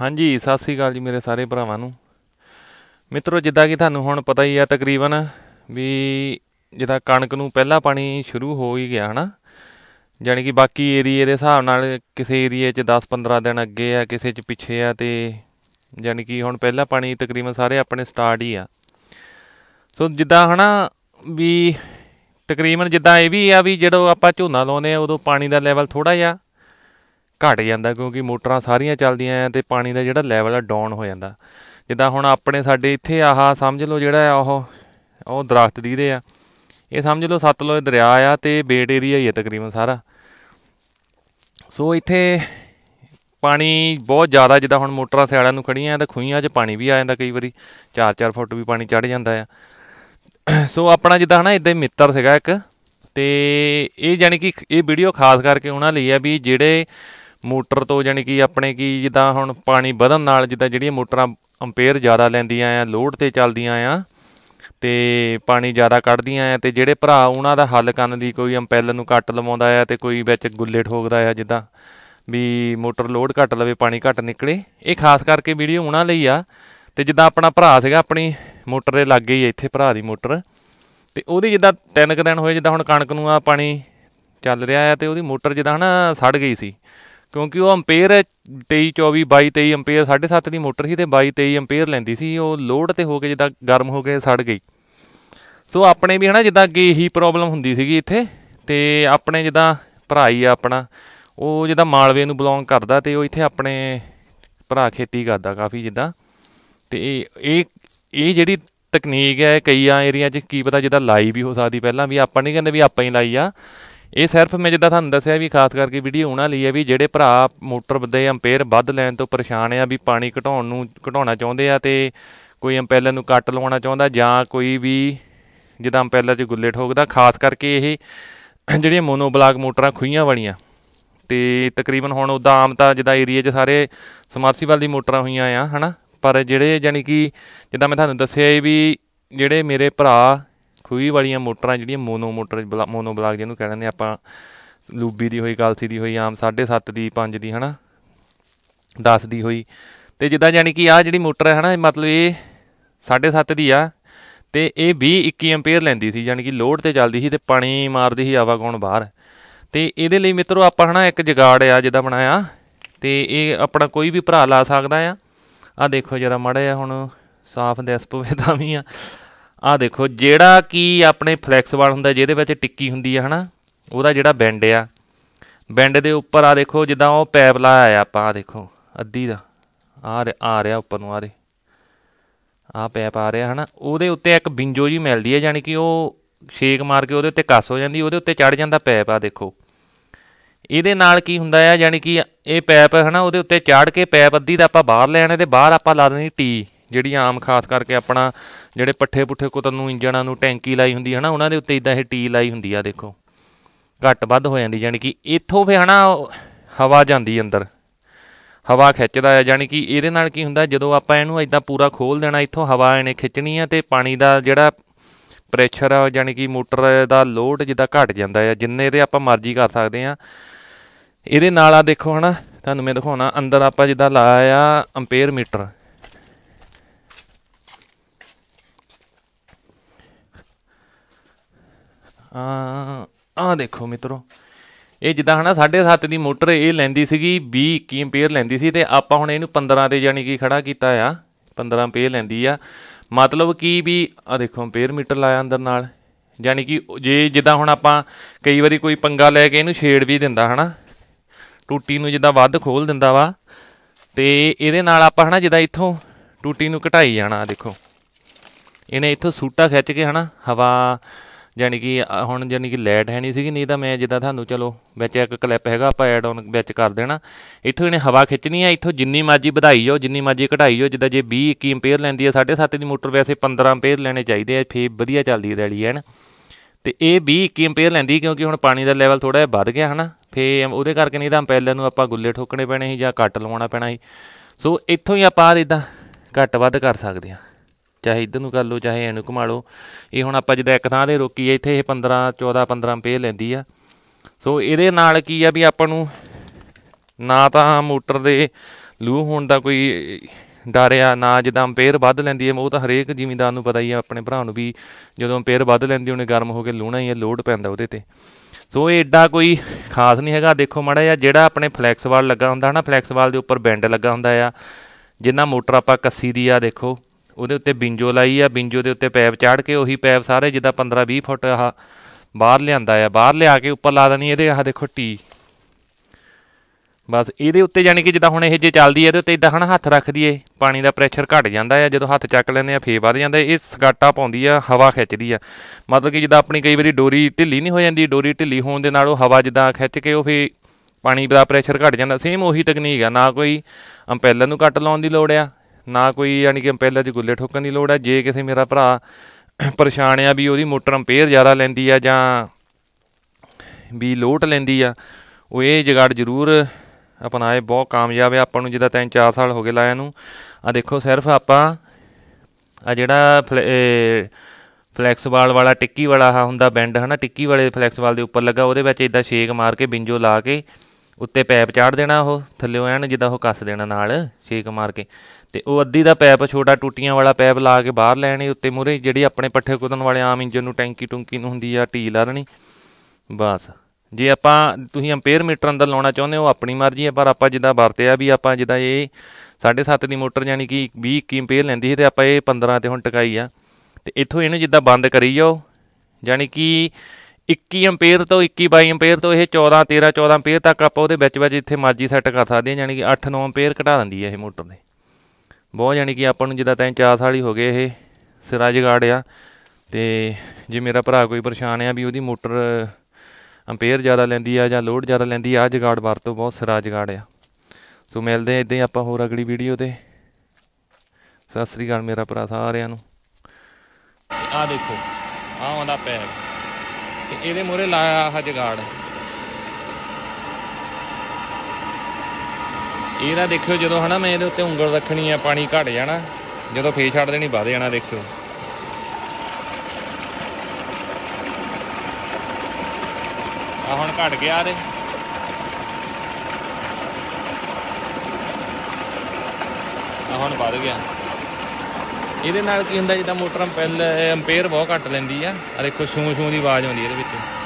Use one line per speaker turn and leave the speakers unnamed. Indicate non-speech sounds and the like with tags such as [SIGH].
ਹਾਂਜੀ ਸਤਿ ਸ੍ਰੀ ਅਕਾਲ ਜੀ ਮੇਰੇ ਸਾਰੇ ਭਰਾਵਾਂ ਨੂੰ ਮਿੱਤਰੋ ਜਿੱਦਾਂ ਕਿ ਤੁਹਾਨੂੰ ਹੁਣ ਪਤਾ ਹੀ ਆ ਤਕਰੀਬਨ ਵੀ ਜਿੱਦਾਂ ਕਣਕ ਨੂੰ ਪਹਿਲਾ ਪਾਣੀ ਸ਼ੁਰੂ ਹੋ ਹੀ ਗਿਆ ਹਨਾ ਜਾਨੀ ਕਿ ਬਾਕੀ ਏਰੀਏ ਦੇ ਹਿਸਾਬ ਨਾਲ ਕਿਸੇ ਏਰੀਏ 'ਚ 10-15 ਦਿਨ ਅੱਗੇ ਆ ਕਿਸੇ 'ਚ ਪਿੱਛੇ ਆ ਤੇ ਜਾਨੀ ਕਿ ਹੁਣ ਪਹਿਲਾ ਪਾਣੀ ਤਕਰੀਬਨ ਸਾਰੇ ਆਪਣੇ ਸਟਾਰਟ ਹੀ ਆ ਸੋ ਜਿੱਦਾਂ ਹਨਾ ਵੀ ਤਕਰੀਬਨ ਜਿੱਦਾਂ ਇਹ ਵੀ ਆ ਵੀ ਜਦੋਂ ਆਪਾਂ ਝੋਨਾ ਲਾਉਂਦੇ ਆ ਉਦੋਂ ਪਾਣੀ ਦਾ ਲੈਵਲ ਥੋੜਾ ਜਿਹਾ ਘਟ ਜਾਂਦਾ ਕਿਉਂਕਿ ਮੋਟਰਾਂ ਸਾਰੀਆਂ ਚੱਲਦੀਆਂ ਆ ਤੇ ਪਾਣੀ ਦਾ ਜਿਹੜਾ ਲੈਵਲ ਆ ਡਾਊਨ ਹੋ ਜਾਂਦਾ ਜਿੱਦਾਂ ਹੁਣ ਆਪਣੇ ਸਾਡੇ ਇੱਥੇ ਆਹਾ ਸਮਝ ਲਓ ਜਿਹੜਾ ਆ ਉਹ ਉਹ ਦਰਖਤ ਦੀਦੇ ਆ ਇਹ ਸਮਝ ਲਓ ਦੇ ਦਰਿਆ ਆ ਤੇ ਬੇਟ ਏਰੀਆ ਹੀ ਆ ਤਕਰੀਬਨ ਸਾਰਾ ਸੋ ਇੱਥੇ ਪਾਣੀ ਬਹੁਤ ਜ਼ਿਆਦਾ ਜਿੱਦਾਂ ਹੁਣ ਮੋਟਰਾਂ ਸਿਆਲਾਂ ਨੂੰ ਖੜੀਆਂ ਆ ਤਾਂ ਖੁਈਆਂ 'ਚ ਪਾਣੀ ਵੀ ਆ ਜਾਂਦਾ ਕਈ ਵਾਰੀ 4-4 ਫੁੱਟ ਵੀ ਪਾਣੀ ਚੜ ਜਾਂਦਾ ਆ [CLEARS THROAT] ਸੋ ਆਪਣਾ ਜਿੱਦਾਂ ਹਨਾ ਇਦਾਂ ਮਿੱਤਰ ਸੀਗਾ ਇੱਕ ਤੇ ਇਹ ਜਾਨੀ ਕਿ ਇਹ ਵੀਡੀਓ ਖਾਸ ਕਰਕੇ ਉਹਨਾਂ ਲਈ ਆ ਵੀ ਜਿਹੜੇ ਮੋਟਰ ਤੋਂ ਜਾਨੀ ਕਿ ਆਪਣੇ ਕੀ ਜਿੱਦਾਂ ਹੁਣ ਪਾਣੀ ਵਧਣ ਨਾਲ ਜਿੱਦਾਂ ਜਿਹੜੀਆਂ ਮੋਟਰਾਂ ਅੰਪੇਅਰ ਜ਼ਿਆਦਾ ਲੈਂਦੀਆਂ ਆ ਲੋਡ ਤੇ ਚੱਲਦੀਆਂ ਆ ਤੇ ਪਾਣੀ ਜ਼ਿਆਦਾ ਕੱਢਦੀਆਂ ਆ ਤੇ ਜਿਹੜੇ ਭਰਾ ਉਹਨਾਂ ਦਾ ਹੱਲ ਕਰਨ ਦੀ ਕੋਈ ਅੰਪੈਲ ਨੂੰ ਕੱਟ ਲਵਾਉਂਦਾ ਆ ਤੇ ਕੋਈ ਵਿੱਚ ਗੁੱਲੇ ਠੋਕਦਾ ਆ ਜਿੱਦਾਂ ਵੀ ਮੋਟਰ ਲੋਡ ਘੱਟ ਲਵੇ ਪਾਣੀ ਘੱਟ ਨਿਕਲੇ ਇਹ ਖਾਸ ਕਰਕੇ ਵੀਡੀਓ ਉਹਨਾਂ ਲਈ ਆ ਤੇ ਜਿੱਦਾਂ ਆਪਣਾ ਭਰਾ ਸੀਗਾ ਆਪਣੀ ਮੋਟਰ ਦੇ ਲੱਗੇ ਹੀ ਇੱਥੇ ਭਰਾ ਦੀ ਮੋਟਰ ਤੇ ਉਹਦੀ ਜਿੱਦਾਂ ਤਿੰਨ ਕ ਦਿਨ ਹੋਏ ਜਿੱਦਾਂ ਹੁਣ ਕਣਕ ਨੂੰ ਆ ਪਾਣੀ ਚੱਲ ਰਿਹਾ ਆ ਤੇ ਉਹਦੀ ਮੋਟਰ ਜਿੱਦਾਂ ਹਨਾ ਸੜ ਗਈ ਸੀ ਕਿਉਂਕਿ ਉਹ ਅੰਪੇਅਰ 23 24 22 23 ਅੰਪੇਅਰ 7.5 ਦੀ ਮੋਟਰ ਸੀ ਤੇ 22 23 ਅੰਪੇਅਰ ਲੈਂਦੀ ਸੀ ਉਹ ਲੋਡ ਤੇ ਹੋ ਕੇ ਜਿੱਦਾਂ ਗਰਮ ਹੋ ਕੇ ਸੜ ਗਈ ਸੋ ਆਪਣੇ ਵੀ ਹਨਾ ਜਿੱਦਾਂ ਅੱਗੇ ਇਹੀ ਪ੍ਰੋਬਲਮ ਹੁੰਦੀ ਸੀਗੀ ਇੱਥੇ ਤੇ ਆਪਣੇ ਜਿੱਦਾਂ ਭਰਾ ਹੀ ਆ ਆਪਣਾ ਉਹ ਜਿੱਦਾਂ ਮਾਲਵੇ ਨੂੰ ਬਿਲੋਂਗ ਕਰਦਾ ਤੇ ਉਹ ਇੱਥੇ ਆਪਣੇ ਭਰਾ ਖੇਤੀ ਕਰਦਾ ਕਾਫੀ ਜਿੱਦਾਂ ਤੇ ਇਹ ਇਹ ਜਿਹੜੀ ਤਕਨੀਕ ਹੈ ਕਈਆਂ ਏਰੀਆ 'ਚ ਕੀ ਪਤਾ ਜਿੱਦਾਂ ਲਾਈ ਵੀ ਹੋ ਸਕਦੀ ਪਹਿਲਾਂ ਵੀ ਆਪਾਂ ਨਹੀਂ ਕਹਿੰਦੇ ਵੀ ਆਪਾਂ ਹੀ ਲਾਈ ਆ ਇਹ ਸਿਰਫ ਮੈਂ ਜਿੱਦਾਂ ਤੁਹਾਨੂੰ ਦੱਸਿਆ ਵੀ ਖਾਸ ਕਰਕੇ ਵੀਡੀਓ ਉਹਨਾਂ ਲਈ ਹੈ ਵੀ ਜਿਹੜੇ ਭਰਾ ਮੋਟਰ ਦੇ ਅੰਪੇਅਰ ਵੱਧ ਲੈਣ ਤੋਂ ਪਰੇਸ਼ਾਨ ਆ ਵੀ ਪਾਣੀ ਘਟਾਉਣ ਨੂੰ ਘਟਾਉਣਾ ਚਾਹੁੰਦੇ ਆ ਤੇ ਕੋਈ ਅੰਪੇਅਰ ਨੂੰ ਕੱਟ ਲਵਾਉਣਾ ਚਾਹੁੰਦਾ ਜਾਂ ਕੋਈ ਵੀ ਜਿੱਦਾਂ ਅੰਪੇਅਰ 'ਚ ਗੁੱਲੇ ਠੋਕਦਾ ਖਾਸ ਕਰਕੇ ਇਹ ਜਿਹੜੀਆਂ ਮੋਨੋ ਬਲਾਕ ਮੋਟਰਾਂ ਖੁਈਆਂ ਵਾਲੀਆਂ ਤੇ ਤਕਰੀਬਨ ਹੁਣ ਉਦਾਂ ਆਮ ਤਾਂ ਜਿੱਦਾਂ ਏਰੀਆ 'ਚ ਸਾਰੇ ਸਮਰਸੀਬਲ ਦੀ ਮੋਟਰਾਂ ਹੋਈਆਂ ਆ ਹਨਾ ਪਰ ਜਿਹੜੇ ਜਾਨੀ ਕਿ ਜਿੱਦਾਂ ਮੈਂ ਤੁਹਾਨੂੰ ਦੱਸਿਆ ਵੀ ਜਿਹੜੇ ਮੇਰੇ ਭਰਾ ਖੂਹੀ ਵਾਲੀਆਂ ਮੋਟਰਾਂ ਜਿਹੜੀਆਂ ਮੋਨੋ ਮੋਟਰ ਮੋਨੋ ਬਲਾਕ ਜਿਹਨੂੰ ਕਹਿੰਦੇ ਨੇ ਆਪਾਂ ਲੂਬੀ ਦੀ ਹੋਈ ਗਲਸੀ ਦੀ ਹੋਈ ਆਮ 7.5 ਦੀ 5 ਦੀ ਹਨਾ 10 ਦੀ ਹੋਈ ਤੇ ਜਿੱਦਾਂ ਯਾਨੀ ਕਿ ਆ ਜਿਹੜੀ ਮੋਟਰ ਹੈ ਹਨਾ ਮਤਲਬ ਇਹ 7.5 ਦੀ ਆ ਤੇ ਇਹ 20 21 ਐਂਪੀਅਰ ਲੈਂਦੀ ਸੀ ਯਾਨੀ ਕਿ ਲੋਡ ਤੇ ਚੱਲਦੀ ਸੀ ਤੇ ਪਾਣੀ ਮਾਰਦੀ ਸੀ ਆਵਾ ਕੌਣ ਬਾਹਰ ਤੇ ਇਹਦੇ ਲਈ ਮਿੱਤਰੋ ਆਪਾਂ ਹਨਾ ਇੱਕ ਜਗਾੜ ਆ ਜਿਹਦਾ ਬਣਾਇਆ ਤੇ ਇਹ ਆਪਣਾ ਕੋਈ ਵੀ ਭਰਾ ਲਾ ਸਕਦਾ ਆ ਆ ਦੇਖੋ ਜਰਾ ਮੜਿਆ ਆ ਹੁਣ ਸਾਫ਼ ਦਿਸ ਪਵੇ ਤਾਂ ਵੀ ਆ ਆ ਦੇਖੋ ਜਿਹੜਾ ਕੀ ਆਪਣੇ ਫਲੈਕਸ ਵਾਲ ਹੁੰਦਾ ਜਿਹਦੇ ਵਿੱਚ ਟਿੱਕੀ ਹੁੰਦੀ ਹੈ ਹਨਾ ਉਹਦਾ ਜਿਹੜਾ ਬੈਂਡ ਆ ਬੈਂਡ ਦੇ ਉੱਪਰ ਆ ਦੇਖੋ ਜਿੱਦਾਂ ਉਹ ਪੈਪ ਲਾਇਆ ਆ ਆਪਾਂ ਆ ਦੇਖੋ ਅੱਧੀ ਦਾ ਆ ਆ ਰਿਹਾ ਉੱਪਰ ਨੂੰ ਆ ਰਿਹਾ ਆ ਪੈਪ ਆ ਰਿਹਾ ਹਨਾ ਉਹਦੇ ਉੱਤੇ ਇੱਕ ਬਿੰਜੋ ਜੀ ਮਿਲਦੀ ਹੈ ਯਾਨੀ ਕਿ ਉਹ ਛੇਕ ਮਾਰ ਕੇ ਉਹਦੇ ਉੱਤੇ ਕੱਸ ਹੋ ਜਾਂਦੀ ਉਹਦੇ ਉੱਤੇ ਚੜ ਜਾਂਦਾ ਪੈਪ ਆ ਦੇਖੋ ਇਹਦੇ ਨਾਲ ਕੀ ਹੁੰਦਾ ਆ ਯਾਨੀ ਕਿ ਇਹ ਪੈਪ ਹਨਾ ਉਹਦੇ ਉੱਤੇ ਚੜ ਕੇ ਪੈਪ ਅੱਧੀ ਦਾ ਆਪਾਂ ਬਾਹਰ ਲੈਣੇ ਤੇ ਬਾਹਰ ਆਪਾਂ ਲਾ ਦੇਣੀ ਟੀ ਜਿਹੜੀਆਂ ਆਮ ਖਾਸ ਕਰਕੇ ਆਪਣਾ ਜਿਹੜੇ ਪੱਠੇ ਪੁੱਠੇ ਕੁਤਨ ਨੂੰ ਇੰਜਣਾਂ ਨੂੰ ਟੈਂਕੀ ਲਾਈ ਹੁੰਦੀ ਹੈ ਨਾ ਉਹਨਾਂ ਦੇ ਉੱਤੇ ਇਦਾਂ ਇਹ ਟੀ ਲਾਈ ਹੁੰਦੀ ਆ ਦੇਖੋ ਘੱਟ ਵੱਧ ਹੋ ਜਾਂਦੀ ਯਾਨੀ ਕਿ ਇੱਥੋਂ ਫੇ ਹਨਾ ਹਵਾ ਜਾਂਦੀ ਅੰਦਰ ਹਵਾ ਖਿੱਚਦਾ ਹੈ ਯਾਨੀ ਕਿ ਇਹਦੇ ਨਾਲ ਕੀ ਹੁੰਦਾ ਜਦੋਂ ਆਪਾਂ ਇਹਨੂੰ ਇਦਾਂ ਪੂਰਾ ਖੋਲ ਦੇਣਾ ਇੱਥੋਂ ਹਵਾ ਇਹਨੇ ਖਿੱਚਣੀ ਆ ਤੇ ਪਾਣੀ ਦਾ ਜਿਹੜਾ ਪ੍ਰੈਸ਼ਰ ਆ ਯਾਨੀ ਕਿ ਮੋਟਰ ਦਾ ਲੋਡ ਜਿੱਦਾਂ ਘਟ ਜਾਂਦਾ ਹੈ ਜਿੰਨੇ ਤੇ ਆਪਾਂ ਮਰਜ਼ੀ ਕਰ ਸਕਦੇ ਆ ਇਹਦੇ ਨਾਲ ਆ ਦੇਖੋ ਹਨਾ ਤੁਹਾਨੂੰ ਮੈਂ ਦਿਖਾਉਣਾ ਅੰਦਰ ਆਪਾਂ ਜਿੱਦਾਂ ਲਾਇਆ ਆ ਅੰਪੀਅਰ ਮੀਟਰ ਆ ਆ ਦੇਖੋ ਮਿੱਤਰੋ ਇਹ ਜਿੱਦਾਂ ਹਨਾ 7.5 ਦੀ ਮੋਟਰ ਇਹ ਲੈਂਦੀ ਸੀਗੀ 20 21 ਐਂਪੀਅਰ ਲੈਂਦੀ ਸੀ ਤੇ ਆਪਾਂ ਹੁਣ ਇਹਨੂੰ 15 ਤੇ ਯਾਨੀ ਕਿ ਖੜਾ ਕੀਤਾ ਆ 15 ਐਂਪੀਅਰ ਲੈਂਦੀ ਆ ਮਤਲਬ ਕੀ ਵੀ ਆ ਦੇਖੋ ਐਂਪੀਅਰ ਮੀਟਰ ਲਾਇਆ ਅੰਦਰ ਨਾਲ ਯਾਨੀ ਕਿ ਜੇ ਜਿੱਦਾਂ ਹੁਣ ਆਪਾਂ ਕਈ ਵਾਰੀ ਕੋਈ ਪੰਗਾ ਲੈ ਕੇ ਇਹਨੂੰ ਛੇੜ ਵੀ ਦਿੰਦਾ ਹਨਾ ਟੂਟੀ ਨੂੰ ਜਿੱਦਾਂ ਵੱਧ ਖੋਲ ਦਿੰਦਾ ਵਾ ਤੇ ਇਹਦੇ ਨਾਲ ਆਪਾਂ ਹਨਾ ਜਿੱਦਾਂ ਇੱਥੋਂ ਟੂਟੀ ਨੂੰ ਘਟਾਈ ਜਾਣਾ ਦੇਖੋ ਇਹਨੇ ਇੱਥੋਂ ਸੂਟਾ ਖਿੱਚ ਕੇ ਹਨਾ ਹਵਾ ਯਾਨੀ ਕਿ ਹੁਣ ਯਾਨੀ ਕਿ ਲੈਟ ਹੈ ਨਹੀਂ ਸੀਗੀ ਨਹੀਂ ਤਾਂ ਮੈਂ ਜਿੱਦਾਂ ਤੁਹਾਨੂੰ ਚਲੋ ਵਿੱਚ ਇੱਕ ਕਲਿੱਪ ਹੈਗਾ ਆਪਾਂ ਐਡ ਆਨ ਵਿੱਚ ਕਰ ਦੇਣਾ ਇੱਥੋਂ ਇਹਨੇ ਹਵਾ ਖਿੱਚਣੀ ਹੈ ਇੱਥੋਂ ਜਿੰਨੀ ਮਰਜ਼ੀ ਵਧਾਈ ਜਾਓ ਜਿੰਨੀ ਮਰਜ਼ੀ ਘਟਾਈ ਜਾਓ ਜਿੱਦਾਂ ਜੇ 20 21 ਐਂਪੀਅਰ ਲੈਂਦੀ ਹੈ 7.5 ਦੀ ਮੋਟਰ ਵੈਸੇ 15 ਐਂਪੀਅਰ ਲੈਣੇ ਚਾਹੀਦੇ ਆ ਫੇ ਵਧੀਆ ਚੱਲਦੀ ਰੈਲੀ ਹੈ ਨਾ ਤੇ ਇਹ 20 21 ਐਂਪੀਅਰ ਲੈਂਦੀ ਕਿਉਂਕਿ ਹੁਣ ਪਾਣੀ ਦਾ ਲੈਵਲ ਥੋੜਾ ਜਿਹਾ ਵੱਧ ਗਿਆ ਹਨਾ ਫੇ ਉਹਦੇ ਕਰਕੇ ਨਹੀਂ ਤਾਂ ਅੰਪੈਲਰ ਨੂੰ ਆਪਾਂ ਗੁੱਲੇ ਠੋਕਣੇ ਪੈਣੇ ਸੀ ਜਾਂ ਕੱਟ ਲਵਾਉਣਾ ਪੈਣਾ ਸੀ ਸੋ ਇੱਥੋਂ ਹੀ ਆਪਾਂ ਇਦਾਂ ਘੱਟ ਵੱਧ ਕਰ ਸਕਦੇ ਆ ਚਾਹੇ ਇਧਰ ਨੂੰ ਕਰ ਲਓ ਚਾਹੇ ਇਹਨੂੰ ਘੁਮਾ ਲਓ ਇਹ ਹੁਣ ਆਪਾਂ ਜਿਹਦਾ ਇੱਕ ਥਾਂ ਤੇ ਰੋਕੀ ਹੈ ਇੱਥੇ ਇਹ 15 14 15 ਰੁਪਏ ਲੈਂਦੀ ਆ ਸੋ ਇਹਦੇ ਨਾਲ ਕੀ ਆ ਵੀ ਆਪਾਂ ਨੂੰ ਨਾ ਤਾਂ ਮੋਟਰ ਦੇ ਲੂ ਹੋਣ ਦਾ ਕੋਈ ਡਰਿਆ ਨਾ ਜਦਾਂ ਅੰਪੇਅਰ ਵੱਧ ਲੈਂਦੀ ਹੈ ਉਹ ਤਾਂ ਹਰੇਕ ਜ਼ਿਮੀਂਦਾਰ ਨੂੰ ਪਤਾ ਹੀ ਆ ਆਪਣੇ ਭਰਾ ਨੂੰ ਵੀ ਜਦੋਂ ਅੰਪੇਅਰ ਵੱਧ ਲੈਂਦੀ ਉਹਨੇ ਗਰਮ ਹੋ ਕੇ ਲੂਣਾ ਹੀ ਹੈ ਲੋਡ ਪੈਂਦਾ ਉਹਦੇ ਤੇ ਸੋ ਇਹ ਏਡਾ ਕੋਈ ਖਾਸ ਨਹੀਂ ਹੈਗਾ ਦੇਖੋ ਮੜਾ ਜਾਂ ਜਿਹੜਾ ਆਪਣੇ ਫਲੈਕਸ ਵਾਲ ਲੱਗਾ ਹੁੰਦਾ ਹਨਾ ਫਲੈਕਸ ਵਾਲ ਦੇ ਉੱਪਰ ਬੈਂਡ ਲੱਗਾ ਹੁੰਦਾ ਆ ਜਿੰਨਾ ਮੋਟਰ ਆਪਾਂ ਕੱਸੀ ਦੀ ਆ ਦੇਖੋ ਉਹਦੇ ਉੱਤੇ ਬਿੰਜੋ ਲਾਈ ਆ ਬਿੰਜੋ ਦੇ ਉੱਤੇ ਪੈਪ ਚਾੜ ਕੇ ਉਹੀ ਪੈਪ ਸਾਰੇ ਜਿੱਦਾਂ 15 20 ਫੁੱਟ ਆ ਬਾਹਰ ਲਿਆਂਦਾ ਆ ਬਾਹਰ ਲਿਆ ਕੇ ਉੱਪਰ ਲਾ ਦੇਣੀ ਇਹਦੇ ਆਹ ਦੇਖੋ ਟੀ ਬਸ ਇਹਦੇ ਉੱਤੇ ਯਾਨੀ ਕਿ ਜਿੱਦਾਂ ਹੁਣ ਇਹ ਜੇ ਚੱਲਦੀ ਹੈ ਇਹਦੇ ਉੱਤੇ ਇਦਾਂ ਹਣ ਹੱਥ ਰੱਖ ਦਈਏ ਪਾਣੀ ਦਾ ਪ੍ਰੈਸ਼ਰ ਘਟ ਜਾਂਦਾ ਆ ਜਦੋਂ ਹੱਥ ਚੱਕ ਲੈਂਦੇ ਆ ਫੇਰ ਵੱਧ ਜਾਂਦਾ ਇਹ ਸਗਾਟਾ ਪਾਉਂਦੀ ਆ ਹਵਾ ਖਿੱਚਦੀ ਆ ਮਤਲਬ ਕਿ ਜਿੱਦਾਂ ਆਪਣੀ ਕਈ ਵਾਰੀ ਡੋਰੀ ਢਿੱਲੀ ਨਹੀਂ ਹੋ ਜਾਂਦੀ ਡੋਰੀ ਢਿੱਲੀ ਹੋਣ ਦੇ ਨਾਲ ਉਹ ਹਵਾ ਜਿੱਦਾਂ ਖਿੱਚ ਕੇ ਉਹ ਫੇ ਪਾਣੀ ਦਾ ਪ੍ਰੈਸ਼ਰ ਘਟ ਜਾਂਦਾ ਸੇਮ ਉਹੀ ਤਕਨੀਕ ਆ ਨਾ ਕੋਈ ਅੰਪੈਲਰ ਨੂੰ ਕੱਟ ਲਾਉਣ ਦੀ ਲੋੜ ਆ ਨਾ ਕੋਈ ਯਾਨੀ ਕਿ ਪਹਿਲਾਂ ਦੀ ਗੁੱਲੇ ਠੋਕਣ ਦੀ ਲੋੜ ਹੈ ਜੇ ਕਿਸੇ ਮੇਰਾ ਭਰਾ ਪਰੇਸ਼ਾਨ ਆ ਵੀ ਉਹਦੀ ਮੋਟਰ ਅੰਪੇਅਰ ਜ਼ਿਆਦਾ ਲੈਂਦੀ ਆ ਜਾਂ ਵੀ ਲੋਟ ਲੈਂਦੀ ਆ ਉਹ ਇਹ ਜਗੜ ਜ਼ਰੂਰ ਅਪਣਾਏ ਬਹੁਤ ਕਾਮਯਾਬ ਆ ਆਪਾਂ ਨੂੰ ਜਿਹਦਾ 3-4 ਸਾਲ ਹੋ ਗਏ ਲਾਇਆ ਨੂੰ ਆ ਦੇਖੋ ਸਿਰਫ ਆਪਾਂ ਆ ਜਿਹੜਾ ਫਲੈਕਸ ਵਾਲ ਵਾਲਾ ਟਿੱਕੀ ਵਾਲਾ ਆ ਹੁੰਦਾ ਬੈਂਡ ਹਨਾ ਟਿੱਕੀ ਵਾਲੇ ਫਲੈਕਸ ਵਾਲ ਦੇ ਉੱਪਰ ਲੱਗਾ ਉਹਦੇ ਵਿੱਚ ਇਦਾਂ ਛੇਕ ਮਾਰ ਕੇ ਬਿੰਜੋ ਲਾ ਕੇ ਉੱਤੇ ਪੈਪ ਚਾੜ ਦੇਣਾ ਉਹ ਥੱਲੇ ਐਨ ਜਿੱਦਾਂ ਉਹ ਕੱਸ ਦੇਣਾ ਨਾਲ ਛੇਕ ਮਾਰ ਕੇ ਤੇ ਉਹ ਅੱਧੀ ਦਾ ਪੈਪ ਛੋਟਾ ਟੂਟੀਆਂ ਵਾਲਾ ਪੈਪ ਲਾ ਕੇ ਬਾਹਰ ਲੈਣੀ ਉੱਤੇ ਮੂਰੇ ਜਿਹੜੀ ਆਪਣੇ ਪੱਠੇ ਕੁੱਦਣ ਵਾਲੇ ਆਮ ਇੰਜਨ ਨੂੰ ਟੈਂਕੀ ਟੁੰਕੀ ਨੂੰ ਹੁੰਦੀ ਆ ਟੀ ਲਾਰਣੀ ਬਸ ਜੇ ਆਪਾਂ ਤੁਸੀਂ ਐਂਪੀਅਰ ਮੀਟਰ ਅੰਦਰ ਲਾਉਣਾ ਚਾਹੁੰਦੇ ਹੋ ਆਪਣੀ ਮਰਜ਼ੀ ਹੈ ਪਰ ਆਪਾਂ ਜਿੱਦਾਂ ਵਰਤਿਆ ਵੀ ਆਪਾਂ ਜਿੱਦਾਂ ਇਹ 7.5 ਦੀ ਮੋਟਰ ਯਾਨੀ ਕਿ 20 21 ਐਂਪੀਅਰ ਲੈਂਦੀ ਸੀ ਤੇ ਆਪਾਂ ਇਹ 15 ਤੇ ਹੁਣ ਟਿਕਾਈ ਆ ਤੇ ਇੱਥੋਂ ਇਹਨੂੰ ਜਿੱਦਾਂ ਬੰਦ ਕਰੀ ਜਾਓ ਯਾਨੀ ਕਿ 21 ਐਂਪੀਅਰ ਤੋਂ 21 22 ਐਂਪੀਅਰ ਤੋਂ ਇਹ 14 13 14 ਐਂਪੀਅਰ ਤੱਕ ਆਪਾਂ ਉਹਦੇ ਵਿੱਚ ਵਿੱਚ ਇੱਥੇ ਮਰਜ਼ੀ ਸੈੱਟ ਕਰ ਸਕਦੇ ਹਾਂ ਯਾਨੀ ਕਿ 8 9 ਐਂਪੀਅਰ ਘਟਾ ਦਿੰਦੀ ਹੈ ਇਹ ਮੋਟਰ ਨੇ ਬਹੁਤ ਯਾਨੀ ਕਿ ਆਪਾਂ ਨੂੰ ਜਿੱਦਾਂ ਤੈਂ ਚਾਰ ਸਾਲ ਹੀ ਹੋ ਗਏ ਇਹ ਸਿਰਾ ਜਗਾੜ ਆ ਤੇ ਜੇ ਮੇਰਾ ਭਰਾ ਕੋਈ ਪਰੇਸ਼ਾਨ ਆ ਵੀ ਉਹਦੀ ਮੋਟਰ ਅੰਪੇਅਰ ਜ਼ਿਆਦਾ ਲੈਂਦੀ ਆ ਜਾਂ ਲੋਡ ਜ਼ਿਆਦਾ ਲੈਂਦੀ ਆ ਜਗਾੜ ਵਰਤੋਂ ਬਹੁਤ ਸਿਰਾ ਜਗਾੜ ਆ ਸੋ ਮਿਲਦੇ ਆ ਇਦਾਂ ਹੀ ਆਪਾਂ ਹੋਰ ਅਗਲੀ ਵੀਡੀਓ ਤੇ ਸਤਿ ਸ੍ਰੀ ਅਕਾਲ ਮੇਰਾ ਭਰਾ ਸਾਰਿਆਂ ਨੂੰ ਆ ਦੇਖੋ ਆ ਆਉਂਦਾ ਪੈਗ ਤੇ ਇਹਦੇ ਮੋਰੇ ਲਾਇਆ ਆਹ ਜਗਾੜ ਇਹਦਾ ਦੇਖਿਓ ਜਦੋਂ ਹਨਾ ਮੈਂ ਇਹਦੇ ਉੱਤੇ ਉਂਗਲ ਰੱਖਣੀ ਆ ਪਾਣੀ ਘਟ ਜਾਣਾ ਜਦੋਂ ਫੇਰ ਛੱਡ ਦੇਣੀ ਵਧ ਜਾਣਾ ਦੇਖਿਓ ਆ ਹੁਣ ਘਟ ਗਿਆ ਦੇ ਆ ਹੁਣ ਵਧ ਗਿਆ ਇਹਦੇ ਨਾਲ ਕੀ ਹੁੰਦਾ ਜਿੱਦਾਂ ਮੋਟਰ ਅੰਪੇਅਰ ਬਹੁਤ ਘੱਟ ਲੈਂਦੀ ਆ ਆ ਦੇਖੋ ਛੂ ਛੂ ਦੀ ਆਵਾਜ਼ ਆਉਂਦੀ ਇਹਦੇ ਵਿੱਚ